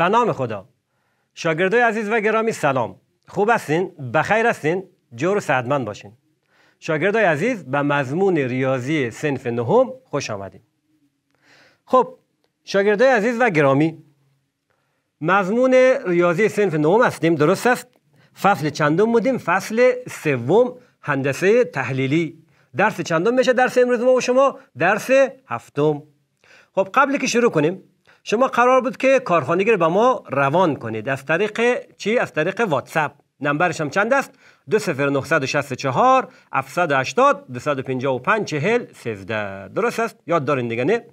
به نام خدا شاگردای عزیز و گرامی سلام خوب هستین بخیر هستین جور و سعدمند باشین شاگردای عزیز به مضمون ریاضی سنف نهم خوش آمدین خب شاگردای عزیز و گرامی مضمون ریاضی سنف نهم هستیم درست است فصل چندم بودیم فصل سوم هندسه تحلیلی درس چندم میشه درس امروز ما و شما درس هفتم خب قبل که شروع کنیم شما قرار بود که کارخانگر رو به ما روان کنید از طریق چی؟ از طریق واتساپ نمبرش هم چند است؟ 20964 780 255 40 13 درست است؟ یاد دارین دیگه نه؟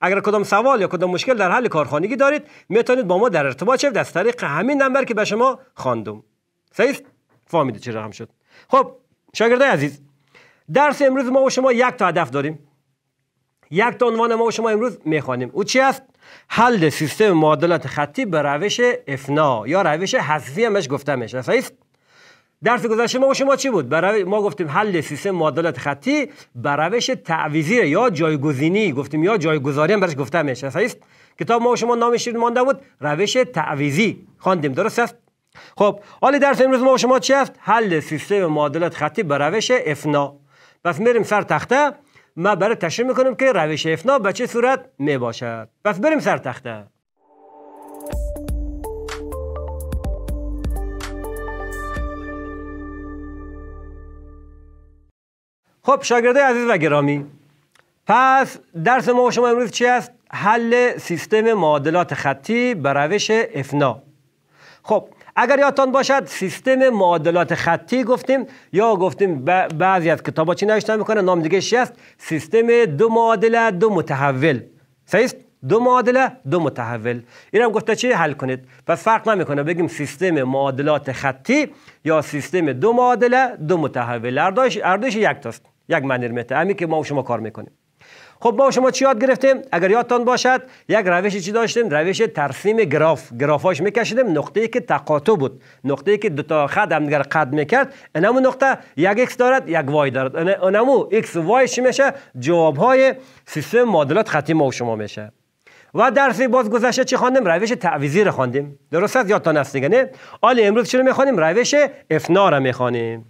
اگر کدام سوال یا کدام مشکل در حل کارخانگی دارید میتونید با ما در ارتباط شوید از طریق همین نمبر که به شما خواندم. صحیح فهمیدید چه رقم شد خب شاگردای عزیز درس امروز ما و شما یک تا هدف داریم یک تا عنوان ما و شما امروز میخوانیم او چی است حل سیستم معادلات خطی به روش افنا یا روش حذفی همش گفتمش صحیح درس گذشته ما شما چی بود ما گفتیم حل سیستم معادلات خطی به روش تعویضی یا جایگزینی گفتیم یا جایگذاری هم برش گفته میشه صحیح کتاب ما و شما نامش مانده بود روش تعویضی خواندیم درست است خب حالا درس امروز ما شما چی است حل سیستم معادلات خطی به روش افنا پس میریم سر تخته ما برای تشریح میکنم که روش افنا به چه صورت میباشد پس بریم سر تخته خب شاگرده عزیز و گرامی پس درس ما شما امروز چی است؟ حل سیستم معادلات خطی به روش افنا خب اگر یادتان باشد سیستم معادلات خطی گفتیم یا گفتیم بعضی از کتابا چی نوشته میکنه نام دیگه است سیستم دو معادله دو متحول صحیح دو معادله دو متحول این هم گفته چی حل کنید پس فرق نمیکنه بگیم سیستم معادلات خطی یا سیستم دو معادله دو متحول اردوش ارزش یک تاست یک منیر مته همین که ما و شما کار میکنیم خب ما شما چی یاد گرفتیم اگر یادتان باشد یک روش چی داشتیم روش ترسیم گراف گرافاش میکشیدیم نقطه ای که تقاطع بود نقطه ای که دو تا خط دیگر قد میکرد اینمو نقطه یک ایکس دارد یک وای دارد اینمو ایکس وای چی میشه جواب های سیستم معادلات خطی ما شما میشه و درس باز گذشته چی خواندیم روش تعویزی رو خواندیم درست است یادتان هست دیگه نه امروز چی رو میخوانیم روش افنا رو میخوانیم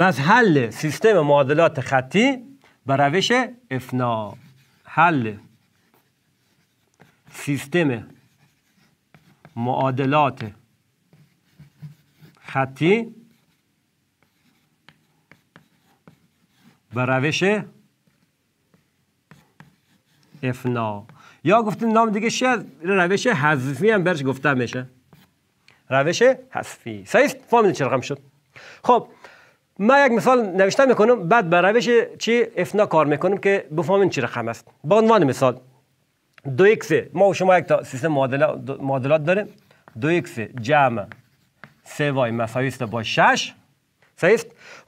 پس حل سیستم معادلات خطی و روش افنا حل سیستم معادلات خطی به روش افنا یا گفتیم نام دیگه شد روش حذفی هم برش گفته میشه روش حذفی صحیح فامیل چه رقم شد خب ما یک مثال نوشته میکنم بعد به روش چی افنا کار میکنم که بفهمین چی رقم است با عنوان مثال دو اکس ما و شما یک تا سیستم معادلات داریم دو اکس جمع سه وای مساوی با 6 صحیح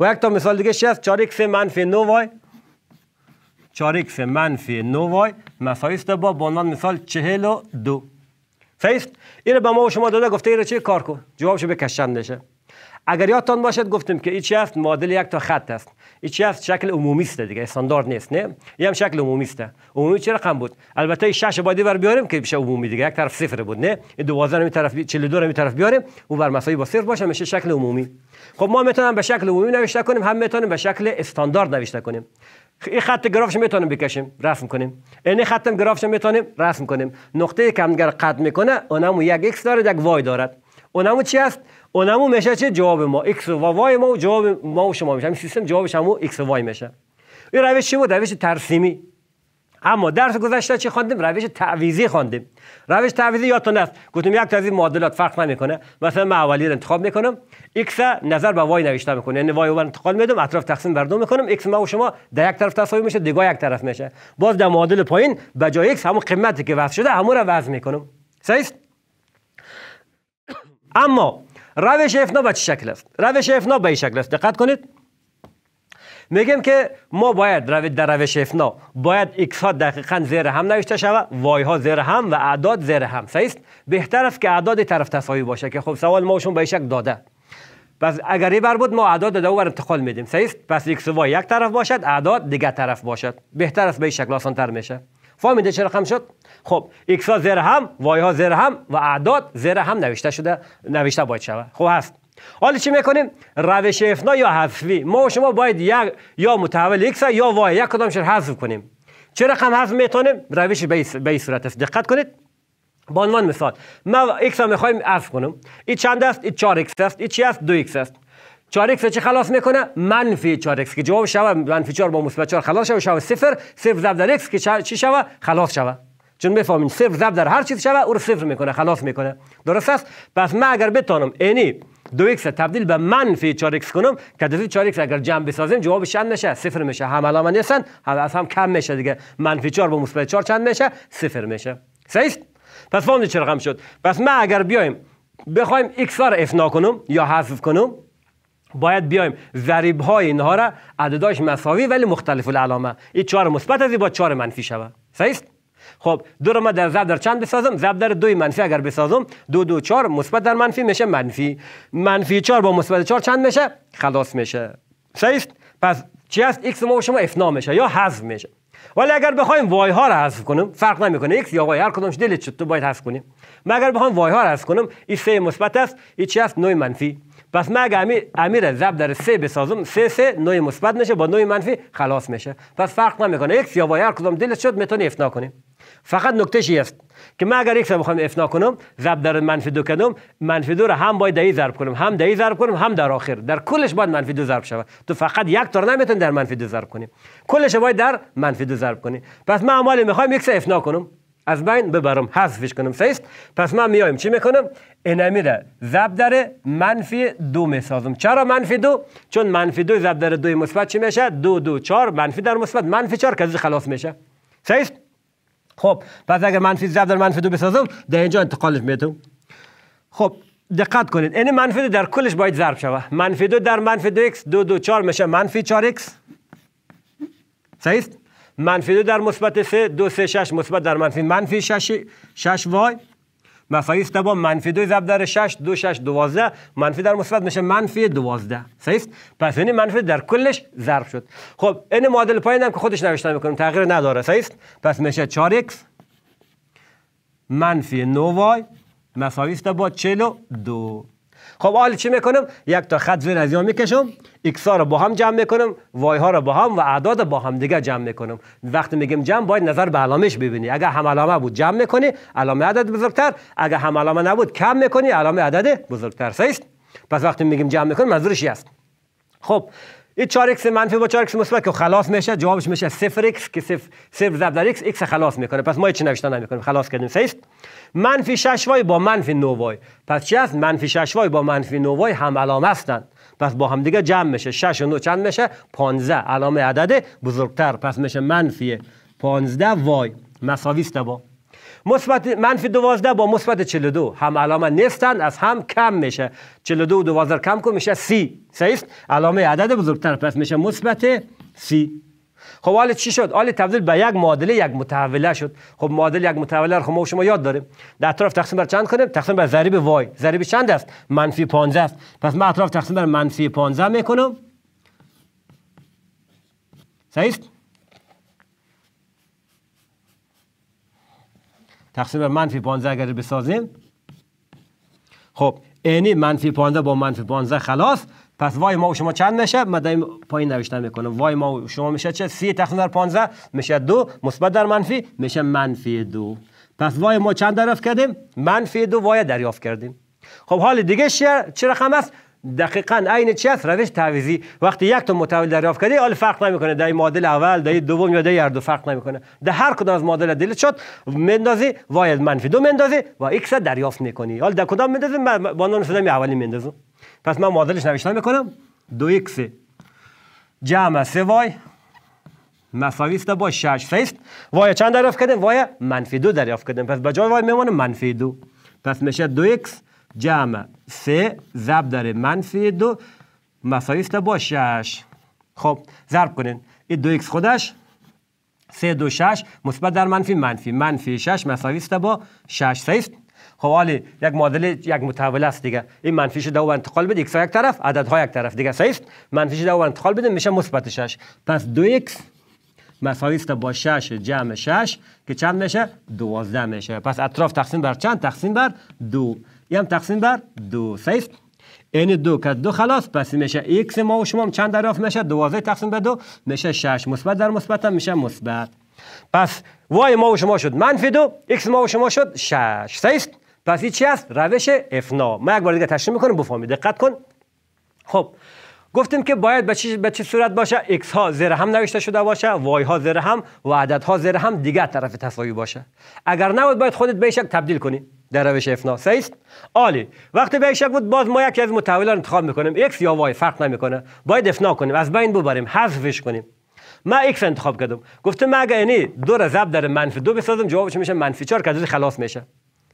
و یک تا مثال دیگه 6 است 4 اکس منفی 9 وای 4 اکس منفی 9 وای مساوی با با عنوان مثال 42 صحیح است به ما و شما داده گفته این رو چی کار کن جوابشو بکشن نشه اگر یادتان باشد گفتیم که ایچ هست معادل یک تا خط است ایچ هست شکل عمومی است دیگه استاندارد نیست نه این هم شکل عمومی است عمومی چه رقم بود البته 6 بادی بر بیاریم که بشه عمومی دیگه یک طرف صفر بود نه 12 می طرف 42 می طرف بیاریم او بر مساوی با صفر باشه میشه شکل عمومی خب ما میتونیم به شکل عمومی نوشته کنیم هم میتونیم به شکل استاندارد نوشته کنیم این خط گرافش میتونیم بکشیم رسم کنیم این خط گرافش میتونیم رسم کنیم نقطه که همدیگر میکنه اونم یک ایکس داره یک وای دارد اونم چی است اونمو میشه چه جواب ما x و y ما و جواب ما و شما میشه همین سیستم جوابش همو x و y میشه این روش چی بود روش ترسیمی اما درس گذشته چی خواندیم روش تعویزی خواندیم روش تعویزی تو نفس گفتم یک تعویض معادلات فرق نمیکنه مثلا من اولی رو انتخاب میکنم x نظر به y نوشته میکنه یعنی y رو انتقال میدم اطراف تقسیم بر دو میکنم x ما و شما در یک طرف تساوی میشه دیگه یک طرف میشه باز در معادل پایین به جای x همون قیمتی که وضع شده همون رو وضع میکنم صحیح اما روش افنا به چه شکل است روش افنا به این شکل است دقت کنید میگم که ما باید روید در روش افنا باید اکسات دقیقا زیر هم نوشته شود وای ها زیر هم و اعداد زیر هم صحیح بهتر است که اعداد طرف تساوی باشه که خب سوال ماشون به شکل داده پس اگر این بر بود ما اعداد داده بر انتقال میدیم صحیح پس یک و وای یک طرف باشد اعداد دیگر طرف باشد بهتر است به این شکل تر میشه فهمیده چرا خم شد خب ایکس ها زیر هم وای ها زیر هم و اعداد زیر هم نوشته شده نوشته باید شود خب هست حالا چی میکنیم روش افنا یا حذفی ما و شما باید یا, یا متحول ایکس یا وای یک کدامش رو حذف کنیم چه رقم حذف میتونیم روش به این صورت است دقت کنید با عنوان مثال ما ایکس رو میخوایم حذف کنم این چند است این 4 ایکس است این چی است 2 ایکس است 4 x چه خلاص میکنه منفی 4 x که جواب شوه منفی 4 با مثبت 4 خلاص شوه شوه 0 0 ضرب در x که چی شوه خلاص شوه چون میفهمین صفر ضرب در هر چیز شوه او رو صفر میکنه خلاص میکنه درست است پس من اگر بتانم اینی دو اکس تبدیل به منفی 4 x کنم که دو 4 x اگر جمع بسازیم جواب چند میشه صفر میشه هم علامه نیستن هم از هم کم میشه دیگه منفی 4 به مثبت 4 چند میشه صفر میشه صحیح پس فهمیدید چه رقم شد پس من اگر بیایم بخوایم x را افنا کنم یا حذف کنم باید بیایم ضریب های اینها را عدداش مساوی ولی مختلف العلامه این 4 مثبت از با 4 منفی شوه صحیح خب دو رو ما در ضرب در چند بسازم ضرب در دوی منفی اگر بسازم دو دو چهار مثبت در منفی میشه منفی منفی چهار با مثبت چهار چند میشه خلاص میشه صحیح پس چی است x ما شما افنا میشه یا حذف میشه ولی اگر بخوایم وای ها رو حذف کنیم فرق نمیکنه x یا وای هر کدومش دلت شد تو باید حذف کنیم ما اگر بخوایم وای ها رو حذف کنیم این سه مثبت است این چی است 9 منفی پس ما اگر امیر امیر زب در سه بسازم سه سه نوع مثبت میشه با نوع منفی خلاص میشه پس فرق نمیکنه x یا وای هر کدوم دلت شد میتونی افنا کنیم فقط نکتهش است که من اگر یک سر بخوام افنا کنم ضرب در منفی دو کنم منفی دو را هم باید دهی ضرب کنم هم دهی ضرب کنم هم در آخر در کلش باید منفی دو ضرب شود تو فقط یک طور نمیتون در منفی دو ضرب کنی کلش باید در منفی دو ضرب کنی پس من عمالی میخوام یک افنا کنم از بین ببرم حذفش کنم سیست پس ما میایم چی میکنم انمی را ضرب در منفی دو میسازم چرا منفی دو چون منفی دو ضرب در دوی مثبت چی میشه دو دو چهار منفی در مثبت منفی چهار کزی خلاص میشه سیست خب پس اگر منفی ضرب در منفی دو بسازم در اینجا انتقالش میدم خب دقت کنید این یعنی منفی دو در کلش باید ضرب شوه منفی دو در منفی دو اکس دو دو چار میشه منفی چار اکس صحیح منفی دو در مثبت سه دو سه شش مثبت در منفی منفی شش شش وای مفعی است با منفی دو ضرب در 6 دو 6 12 منفی در مثبت میشه منفی 12 صحیح است پس این یعنی منفی در کلش ضرب شد خب این معادل پایین هم که خودش نوشتن میکنیم تغییر نداره صحیح است پس میشه 4x منفی 9y مساوی است با 42 خب حالا چی میکنم یک تا خط زیر از یا میکشم ایکس ها رو با هم جمع میکنم وای ها رو با هم و اعداد با هم دیگه جمع میکنم وقتی میگیم جمع باید نظر به علامش ببینی اگر هم علامه بود جمع میکنی علامه عدد بزرگتر اگر هم علامه نبود کم میکنی علامه عدد بزرگتر است پس وقتی میگیم جمع میکنیم منظورش است خب این 4 x منفی با 4 x مثبت که خلاص میشه جوابش میشه 0 x که 0 0 ضرب در x x خلاص میکنه پس ما هیچ نوشتن نمیکنیم خلاص کردیم سیست منفی 6 y با منفی 9 y پس چی است منفی 6 y با منفی 9 y هم علامه هستند پس با هم دیگه جمع میشه 6 و 9 چند میشه 15 علامه عدد بزرگتر پس میشه منفی 15 وای مساوی است با مثبت منفی 12 با مثبت 42 هم علامه نیستن از هم کم میشه 42 و 12 کم کن میشه 30 صحیح است علامه عدد بزرگتر پس میشه مثبت 30 خب حالا چی شد حالا تبدیل به یک معادله یک متحوله شد خب معادله یک متحوله رو خب ما شما یاد داریم در اطراف تقسیم بر چند کنیم تقسیم بر ضریب وای ضریب چند است منفی 15 است پس من اطراف تقسیم بر منفی 15 میکنم صحیح تقسیم بر منفی 15 اگر بسازیم خب اینی منفی 15 با منفی 15 خلاص پس وای ما و شما چند میشه ما دایم پایین نوشته میکنم وای ما و شما میشه چه سی تقسیم در 15 میشه دو مثبت در منفی میشه منفی دو پس وای ما چند دریافت کردیم منفی دو وای دریافت کردیم خب حال دیگه چه رقم است دقیقا عین چی است روش تعویضی وقتی یک تا متحول دریافت کردی حال فرق نمیکنه در معادل اول در دوم یا در هر دو فرق نمیکنه در هر کدام از معادله دل شد مندازی وای منفی دو مندازی و ایکس دریافت میکنی حال در کدام مندازی من با می اولی مندازم پس من معادلش نوشتن میکنم دو x جمع سه وای مساوی با 6 سیست وای چند دریافت کردیم وای منفی دو دریافت کردیم پس به جای وای میمونه منفی دو پس میشه دو x جمع سه زب در منفی دو مساوی با 6 خب ضرب کنین این دو x خودش 3 دو 6 مثبت در منفی منفی منفی 6 مساوی با 6 سیست خب حالی یک معادله یک متحول است دیگه این منفیش دو انتقال بده x یک طرف عدد ها یک طرف دیگه صحیح منفیش دو انتقال بده میشه مثبت 6 پس 2x مساوی است با 6 جمع 6 که چند میشه 12 میشه پس اطراف تقسیم بر چند تقسیم بر دو هم تقسیم بر دو صحیح این دو که دو خلاص پس میشه x ما و شما چند دریافت میشه 12 تقسیم به دو میشه 6 مثبت در مثبت هم میشه مثبت پس وای ما و شما شد منفی دو x ما و شما شد 6 سیست پس این چی است روش افنا ما یک بار دیگه تشریح میکنم بفهمید دقت کن خب گفتیم که باید به چه به صورت باشه x ها زیر هم نوشته شده باشه وای ها زیر هم و عدد ها زیر هم دیگه طرف تساوی باشه اگر نبود باید خودت به تبدیل کنی در روش افنا سیست عالی وقتی به شک بود باز ما یکی از متحولا انتخاب میکنیم x یا وای فرق نمیکنه باید افنا کنیم از بین ببریم حذفش کنیم ما یک انتخاب کردم گفته ما اگه یعنی دو را ضرب در منفی دو بسازم جوابش میشه منفی 4 که خلاص میشه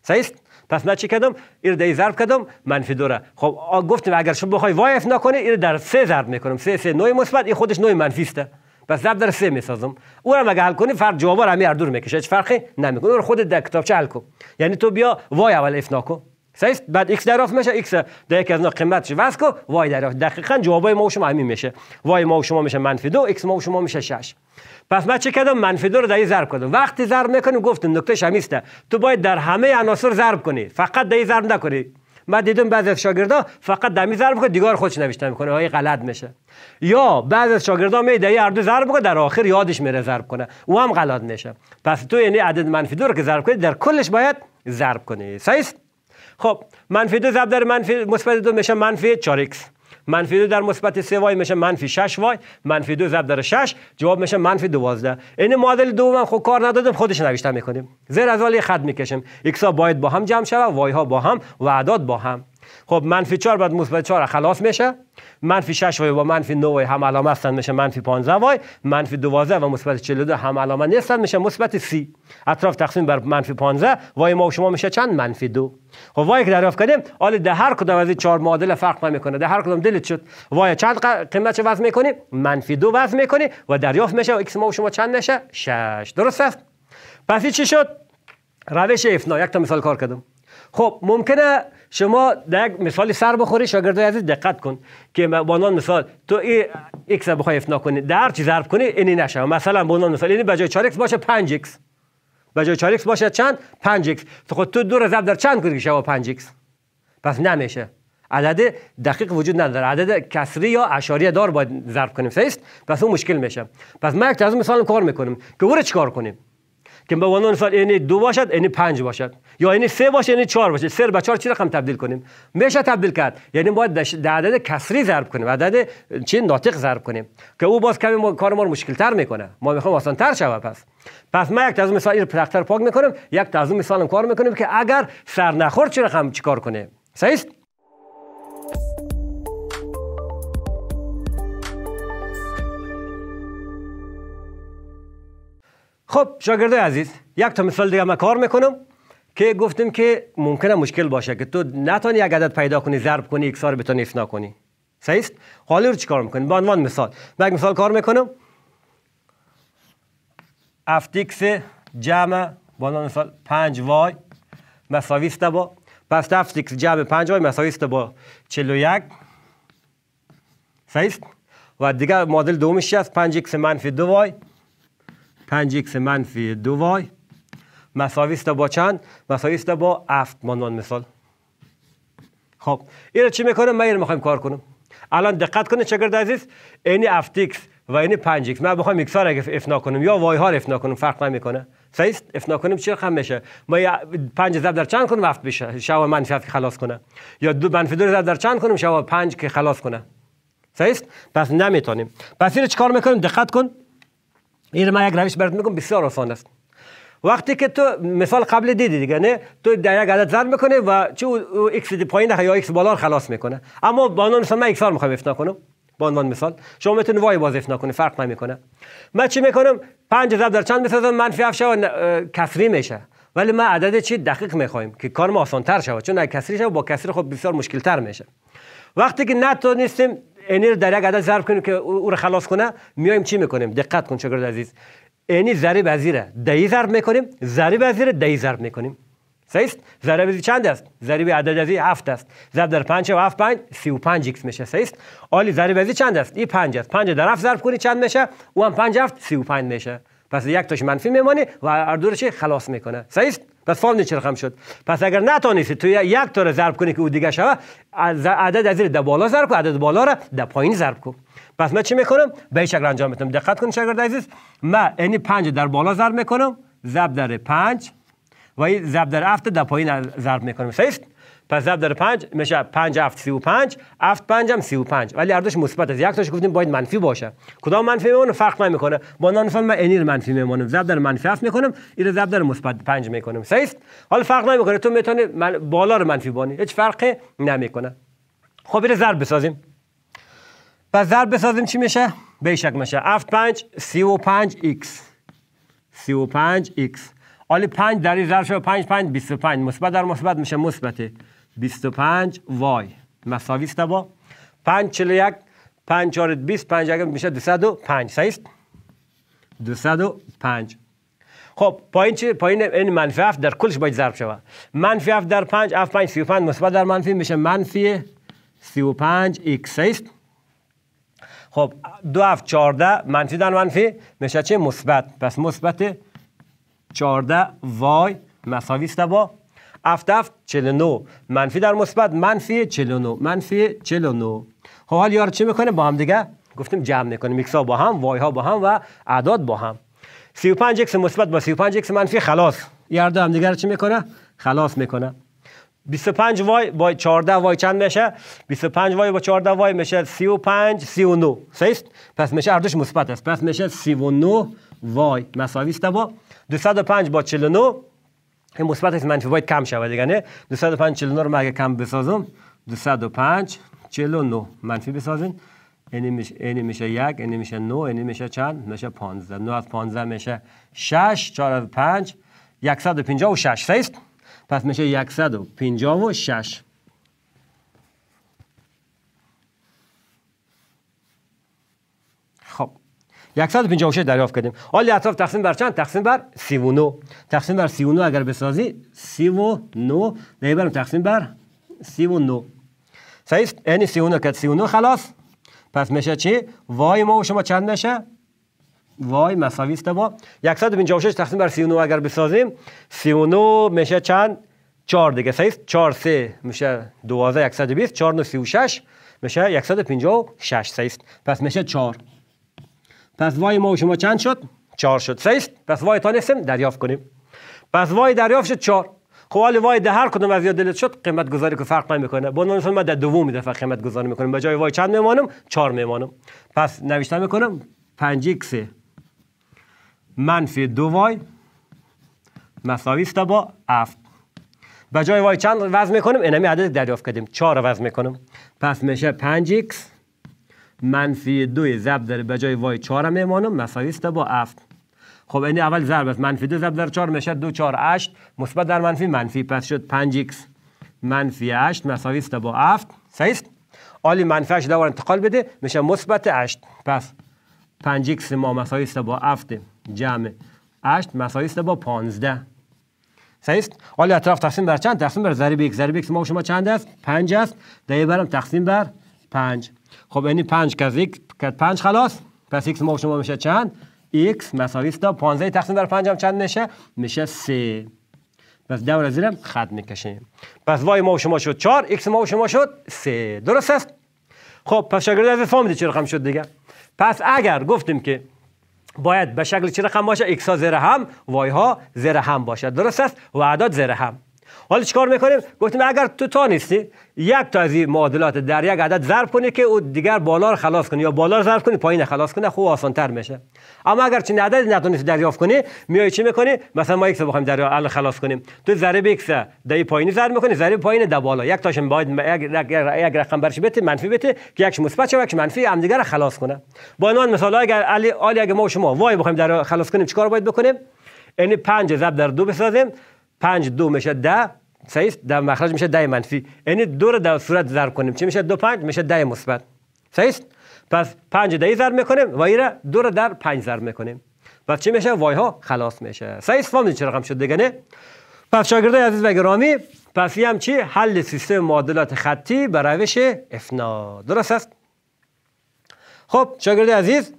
صحیح پس من چی کردم ایر دی ضرب کردم منفی دو را خب گفتیم اگر شما بخوای وایف نکنه ایر در سه ضرب میکنم سه سه نوع مثبت این خودش نوع منفی است پس ضرب در سه میسازم او را مگه حل کنی فرق جواب را همین دور میکشه هیچ فرقی نمیکنه او خودت در کتابچه حل کن یعنی تو بیا وای اول اف نکن صحیح بعد x دریافت میشه x در یک از اینا قیمتش واسه کو y دریافت دقیقا جوابای ما و شما همین میشه y ما و شما میشه منفی دو x ما و شما میشه 6 پس من چه کردم منفی دو رو در این ضرب کردم وقتی ضرب میکنیم گفتم نکته شمیسته تو باید در همه عناصر ضرب کنی فقط در این ضرب نکنی من دیدم بعضی از شاگردا فقط دمی ضرب کنه دیگار خودش نوشته میکنه های غلط میشه یا بعضی از شاگردا می دهی هر دو ضرب در آخر یادش میره ضرب کنه او هم غلط میشه پس تو یعنی عدد منفی دو رو که ضرب کنی در کلش باید ضرب کنی صحیح خب منفی دو ضرب در منفی مثبت دو میشه منفی 4 x منفی دو در مثبت 3 وای میشه منفی 6 وای منفی دو ضرب در 6 جواب میشه منفی 12 این معادل من خب کار ندادم خودش نوشته میکنیم زیر از خط میکشیم x ها باید با هم جمع شوه وای ها با هم و اعداد با هم خب منفی 4 بعد مثبت 4 خلاص میشه منفی 6 وای با منفی 9 هم علامه هستند میشه منفی 15 وای منفی 12 و مثبت 42 هم علامه نیستند میشه مثبت 30 اطراف تقسیم بر منفی 15 وای ما و شما میشه چند منفی 2 خب وای که دریافت کردیم حالا در هر کدام از این چهار معادله فرق کنه در هر کدام دلت شد وای چند قیمت وزن میکنی منفی 2 وزن میکنی و دریافت میشه ایکس ما و شما چند میشه 6 درست است پس چی شد روش افنا یک تا مثال کار کردم خب ممکنه شما در مثال سر بخوری شاگردای عزیز دقت کن که بانان مثال تو ای ایکس بخوای افنا کنی در هر چی ضرب کنی اینی نشه مثلا بانان مثال اینی بجای 4 ایکس باشه 5 ایکس بجای 4 ایکس باشه چند 5 ایکس تو خود تو دو رو ضرب در چند کنی شما 5 ایکس پس نمیشه عدد دقیق وجود نداره عدد کسری یا اشاریه دار باید ضرب کنیم است پس اون مشکل میشه پس ما یک از مثال کار میکنیم که او رو چیکار کنیم که به عنوان نفر اینی دو باشد اینی پنج باشد یا اینی سه باشد اینی چهار باشد سر به چهار چی رقم تبدیل کنیم میشه تبدیل کرد یعنی باید در عدد کسری ضرب کنیم عدد چی ناطق ضرب کنیم که او باز کمی کار ما رو مشکل تر میکنه ما میخوام آسان تر شود پس پس ما یک تازه مثال پرختر پاک میکنیم یک تازه مثال کار میکنیم که اگر سر نخور چی رقم چیکار کنه صحیح خب شاگرده عزیز یک تا مثال دیگه ما کار میکنم که گفتیم که ممکنه مشکل باشه که تو نتونی یک عدد پیدا کنی ضرب کنی اکسار بتونی افنا کنی صحیح است خب، حالا رو چیکار میکنیم به عنوان مثال یک مثال کار میکنم افتیکس جمع با عنوان مثال 5 وای مساوی است با پس افتیکس جمع 5 وای مساوی است با 41 صحیح است و دیگه مدل دومش است 5 x منفی 2 وای 5 x منفی دو وای مساوی است با چند مساوی است با افت مانوان مثال خب اینو چی میکنم من این میخوایم کار کنم الان دقت کنید شاگرد عزیز این افت و این 5 x من بخوام ایکس ها را افنا کنم یا وای ها را افنا کنم فرق نمیکنه صحیح افنا کنیم چی رقم میشه ما پنج ضرب در چند کنم افت بشه شوا منفی خلاص کنه یا دو منفی در چند کنیم شوا 5 که خلاص کنه سایست؟ پس نمیتونیم پس اینو چیکار میکنیم دقت کن این من یک روش برات میگم بسیار آسان است وقتی که تو مثال قبل دیدی دیگه نه تو در یک عدد زن میکنه و چه ایکس پایین یا ایکس بالا خلاص میکنه اما با عنوان یک من ایکس میخوام افنا کنم با عنوان مثال شما میتونید وای باز افنا کنید فرق نمیکنه من چی میکنم 5 ضرب در چند میسازم منفی 7 شوه کسری میشه ولی ما عدد چی دقیق میخوایم که کار ما آسان تر شود چون اگه کسری شود با کسری خب بسیار مشکل تر میشه وقتی که نتونستیم انرژی در یک عدد ضرب کنیم که او رو خلاص کنه میایم چی میکنیم دقت کن شاگرد عزیز یعنی ضریب از زیره دهی ضرب میکنیم ضریب از زیره دهی ضرب میکنیم صحیح است ضریب چند است ضریب عدد ازی 7 است ضرب در 5 و 7 5 35 x میشه صحیح است عالی ضریب ازی چند است این 5 است 5 در 7 ضرب کنی چند میشه او هم 5 7 35 میشه پس یک تاش منفی میمانه و هر خلاص میکنه صحیح پس فال نیچه رقم شد پس اگر نتونستی تو یک تا ضرب کنی که او دیگه شوه عدد از زیر ده بالا ضرب کن عدد بالا را ده پایین ضرب کو. پس من چی میکنم به این شکل انجام میتونم دقت کن شاگرد عزیز من اینی 5 در بالا ضرب میکنم ضرب در 5 و این ضرب در افت ده پایین ضرب میکنم صحیح پس ضرب در 5 میشه 5 7 35 7 5 هم 35 ولی هر دوش مثبت است یک تاش گفتیم باید منفی باشه کدام منفی میمونه فرق نمیکنه با نان فهم من انیر منفی میمونه ضرب در منفی 7 میکنم این ضرب در مثبت 5 میکنم صحیح است حالا فرق نمی نمیکنه تو میتونی من بالا رو منفی بانی هیچ فرقی نمیکنه خب اینو ضرب بسازیم پس ضرب بسازیم چی میشه به شک میشه 7 5 35 x 35 x حالا 5 در این ضرب شده 5 5 25 مثبت در مثبت میشه مثبته 25 وای مساوی است با 5 41 5 4 20 5 اگر میشه 205 صحیح است 205 خب پایین چه پایین این منفی 7 در کلش باید ضرب شود منفی 7 در 5 7 5 35 مثبت در منفی میشه منفی 35 x است خب 2 هفت 14 منفی در منفی میشه چه مثبت پس مثبت 14 وای مساوی است با هفت هفت 49 منفی در مثبت منفی 49 منفی 49 خب حال یار چه میکنه با هم دیگه گفتیم جمع میکنیم ایکس ها با هم وای ها با هم و اعداد با هم 35 ایکس مثبت با 35 ایکس منفی خلاص یارو هم دیگه رو چی میکنه خلاص میکنه 25 وای با 14 وای چند میشه 25 وای با 14 وای میشه 35 39 صحیح پس میشه هر مثبت است پس میشه 39 وای مساوی است با 205 با 49 این مثبت است منفی باید کم شود یعنی دیگه نه 205 49 رو مگه کم بسازم 205 49 منفی بسازین این میشه این میشه یک این میشه 9 این میشه چند میشه 15 9 از 15 میشه 6 4 از 5 156 است پس میشه 156 156 دریافت کردیم حالی اطراف تقسیم بر چند تقسیم بر 39 تقسیم بر 39 اگر بسازی 39 دیگه برم تقسیم بر 39 صحیح یعنی 39 که 39 خلاص پس میشه چی وای ما و شما چند میشه وای مساوی است با 156 تقسیم بر 39 اگر بسازیم 39 میشه چند 4 دیگه صحیح 4 3 میشه 12 120 4 9 36 میشه 156 صحیح پس میشه 4 پس وای ما و شما چند شد چهار شد سیست پس وای تا نیستیم دریافت کنیم پس وای دریافت شد چهار خب وای ده هر کدوم از یاد دلت شد قیمت گذاری که فرق نمیکنه با من در دوم دفعه قیمت گذاری میکنم به جای وای چند میمانم چهار میمانم پس نوشته میکنم 5 x منفی دو وای مساوی است با اف به جای وای چند وزن میکنیم اینمی عدد دریافت کردیم 4 وزن میکنم پس میشه 5 x منفی 2 ضرب در به جای وای 4 میمانم مساوی است با 7 خب این اول ضرب است منفی 2 ضرب در 4 میشه 2 4 8 مثبت در منفی منفی پس شد 5 x منفی 8 مساوی است با 7 صحیح است عالی منفی 8 دور انتقال بده میشه مثبت 8 پس 5 x ما مساوی است با 7 جمع 8 مساوی است با 15 صحیح است حالا اطراف تقسیم بر چند تقسیم بر ضریب 1 ضریب 1 ما شما چند است 5 است ده برم تقسیم بر پنج خب یعنی 5 که از یک 5 خلاص پس x ما شما میشه چند x مساوی است 15 تقسیم بر 5 هم چند میشه میشه 3 پس دور زیرم خط میکشیم پس y ما شما شد 4 x ما شما شد 3 درست است خب پس شاگرد از فهمید چه رقم شد دیگه پس اگر گفتیم که باید به شکل چه رقم باشه x ها زیر هم وای ها زیر هم باشد درست است و اعداد زیر هم حالا چیکار میکنیم گفتیم اگر تو تا نیستی یک تا از این معادلات در یک عدد ضرب کنی که او دیگر بالا رو خلاص کنی یا بالا رو ضرب کنی پایین خلاص کنی خوب تر میشه اما اگر چه عددی نتونستی دریافت کنی میای چی میکنی مثلا ما یک رو بخوایم در ال خلاص کنیم تو ضرب ایکس در پایینی ضرب میکنی ضرب پایین در بالا یک تاشم باید یک رقم برش بده منفی بده که یکش مثبت شه یکش منفی هم دیگر خلاص کنه با عنوان مثال اگر علی اگر ما و شما وای بخوایم در خلاص کنیم چیکار باید بکنیم یعنی 5 ضرب در دو بسازیم پنج دو میشه ده صحیح در مخرج میشه ده منفی یعنی دو رو در صورت ضرب کنیم چی میشه دو پنج میشه ده مثبت صحیح پس پنج دهی ضرب میکنیم و این دو رو در پنج ضرب میکنیم پس چی میشه وای ها خلاص میشه صحیح فهمیدین چه رقم شد دیگه نه پس شاگردای عزیز و گرامی پس هم چی حل سیستم معادلات خطی به روش افنا درست است خب شاگرد عزیز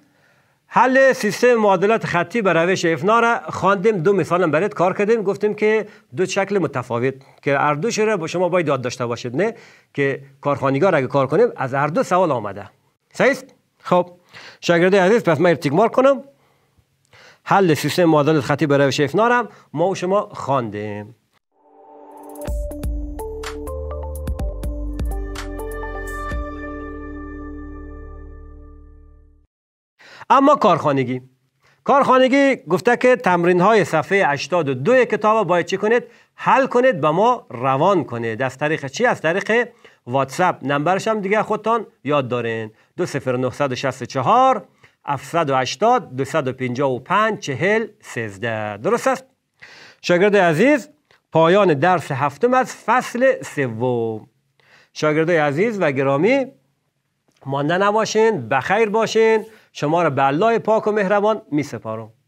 حل سیستم معادلات خطی به روش افنا را خواندیم دو مثال برات کار کردیم گفتیم که دو شکل متفاوت که هر دو را با شما باید داد داشته باشید نه که کارخانگار اگه کار کنیم از هر دو سوال آمده صحیح خب شاگرد عزیز پس من تیک کنم حل سیستم معادلات خطی به روش افنا را ما و شما خواندیم اما کارخانگی کارخانگی گفته که تمرین های صفحه 82 کتاب باید چی کنید حل کنید به ما روان کنید از طریق چی از طریق واتساپ نمبرش هم دیگه خودتان یاد دارین 20964 780 255 40 13 درست است شاگرد عزیز پایان درس هفتم از فصل سوم شاگرد عزیز و گرامی مانده نباشین بخیر باشین شما را به الله پاک و مهربان می سپارم